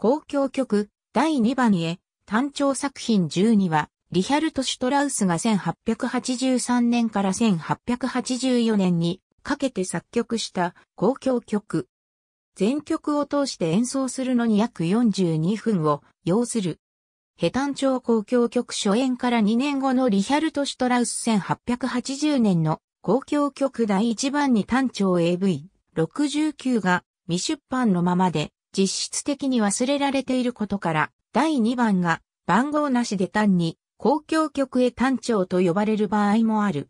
交響曲第2番へ単調作品12は、リヒャルト・シュトラウスが1883年から1884年にかけて作曲した交響曲。全曲を通して演奏するのに約42分を要する。ヘタン調交響曲初演から2年後のリヒャルト・シュトラウス1880年の交響曲第1番に単調 AV69 が未出版のままで実質的に忘れられていることから、第2番が番号なしで単に公共局へ単調と呼ばれる場合もある。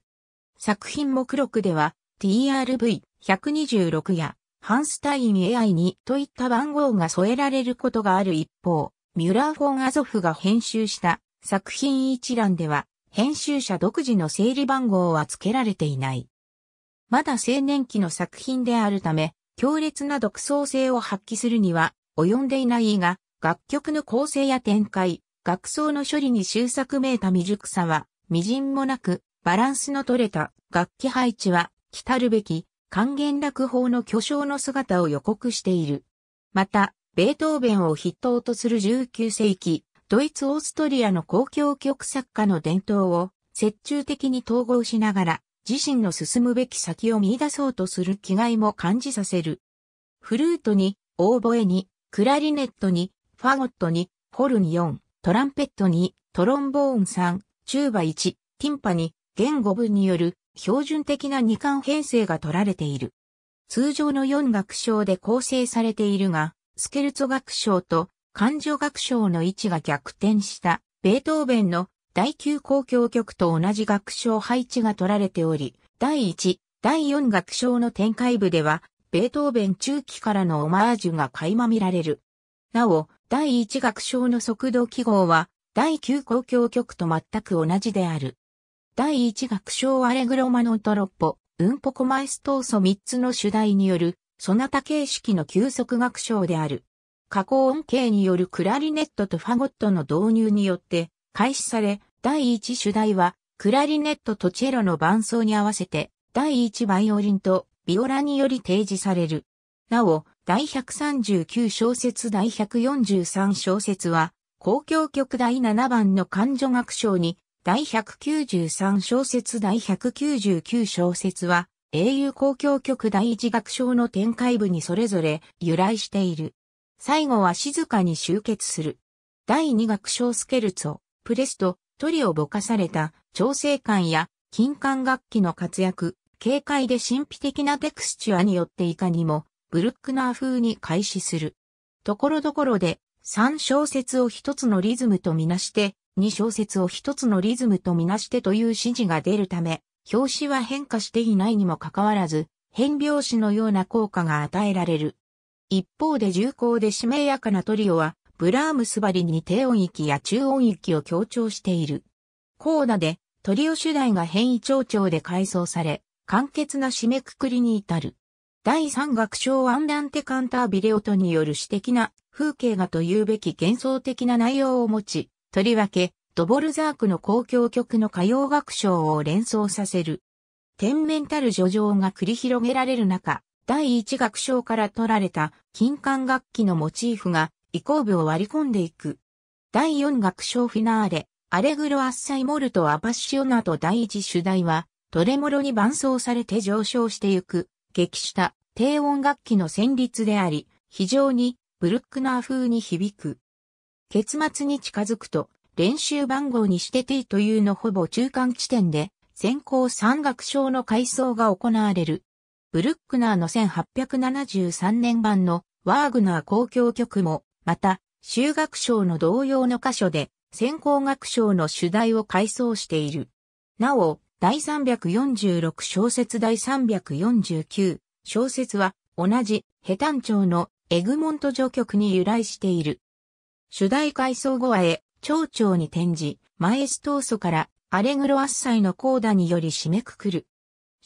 作品目録では TRV126 やハンスタイン AI2 といった番号が添えられることがある一方、ミュラー・フォン・アゾフが編集した作品一覧では、編集者独自の整理番号は付けられていない。まだ青年期の作品であるため、強烈な独創性を発揮するには及んでいないが、楽曲の構成や展開、楽奏の処理に修作めいた未熟さは、微塵もなく、バランスの取れた楽器配置は、来たるべき、還元楽法の巨匠の姿を予告している。また、ベートーベンを筆頭とする19世紀、ドイツ・オーストリアの公共曲作家の伝統を、折衷的に統合しながら、自身の進むべき先を見出そうとする気概も感じさせる。フルートに、オーボエに、クラリネットに、ファゴットに、ホルン4、トランペットに、トロンボーン3、チューバ1、ティンパに、言語文による標準的な二冠編成が取られている。通常の4楽章で構成されているが、スケルツォ楽章と感情楽章の位置が逆転したベートーベンの第9交響曲と同じ楽章配置が取られており、第1、第4楽章の展開部では、ベートーベン中期からのオマージュが垣間見られる。なお、第1楽章の速度記号は、第9交響曲と全く同じである。第1楽章アレグロマノトロッポ、うんポコマイストーソ3つの主題による、そなた形式の休息楽章である。加工音形によるクラリネットとファゴットの導入によって、開始され、第1主題は、クラリネットとチェロの伴奏に合わせて、第1バイオリンとビオラにより提示される。なお、第139小節第143小節は、公共曲第7番の感情楽章に、第193小節第199小節は、英雄公共曲第1楽章の展開部にそれぞれ由来している。最後は静かに集結する。第2楽章スケルツォ、プレスト、トリをぼかされた調整感や金管楽器の活躍、軽快で神秘的なテクスチュアによっていかにもブルックナー風に開始する。ところどころで3小節を1つのリズムとみなして、2小節を1つのリズムとみなしてという指示が出るため、表紙は変化していないにもかかわらず、変拍子のような効果が与えられる。一方で重厚でしめやかなトリオは、ブラームスバりに低音域や中音域を強調している。コーダで、トリオ主題が変異調調で改装され、簡潔な締めくくりに至る。第三楽章アンダンテカンタービレオトによる詩的な風景画というべき幻想的な内容を持ち、とりわけ、ドボルザークの公共曲の歌謡楽章を連想させる。天面たる叙情が繰り広げられる中、第一楽章から取られた金管楽器のモチーフが移行部を割り込んでいく。第4楽章フィナーレ、アレグロアッサイモルトアパッシオナと第1主題は、トレモロに伴奏されて上昇してゆく、激した低音楽器の旋律であり、非常にブルックナー風に響く。結末に近づくと、練習番号にして T というのほぼ中間地点で、先行三楽章の改装が行われる。ブルックナーの1873年版のワーグナー交響曲もまた、修学賞の同様の箇所で、専攻学賞の主題を改装している。なお、第346小説第349小説は、同じ、ヘタン町のエグモント序曲に由来している。主題改装後はへ、町長に転じ、マエストーソからアレグロアッサイのコーダにより締めくくる。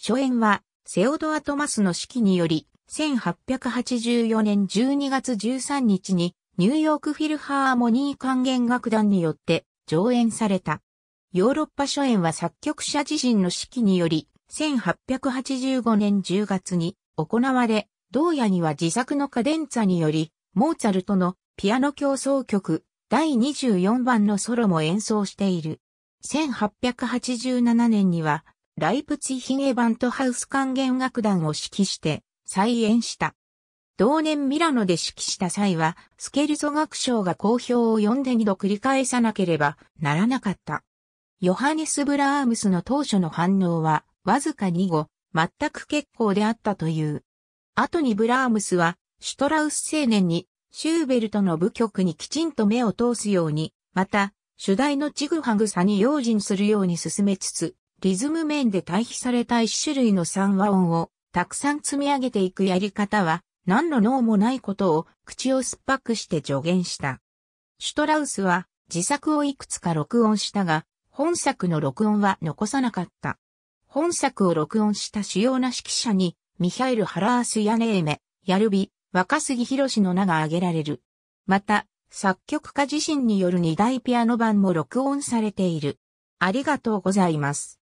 初演は、セオドア・トマスの指揮により、1884年12月13日にニューヨークフィルハーモニー管弦楽団によって上演された。ヨーロッパ初演は作曲者自身の指揮により、1885年10月に行われ、同夜には自作のカデンツァにより、モーツァルトのピアノ競争曲第24番のソロも演奏している。1887年には、ライプツィヒゲバントハウス管弦楽団を指揮して再演した。同年ミラノで指揮した際は、スケルツ学賞が好評を読んで二度繰り返さなければならなかった。ヨハネス・ブラームスの当初の反応は、わずか2語、全く結構であったという。後にブラームスは、シュトラウス青年に、シューベルトの部曲にきちんと目を通すように、また、主題のちぐはぐさに用心するように進めつつ、リズム面で対比された一種類の三和音を、たくさん積み上げていくやり方は、何の脳もないことを口を酸っぱくして助言した。シュトラウスは自作をいくつか録音したが、本作の録音は残さなかった。本作を録音した主要な指揮者に、ミハイル・ハラース・ヤネーメ、ヤルビ、若杉博の名が挙げられる。また、作曲家自身による二大ピアノ版も録音されている。ありがとうございます。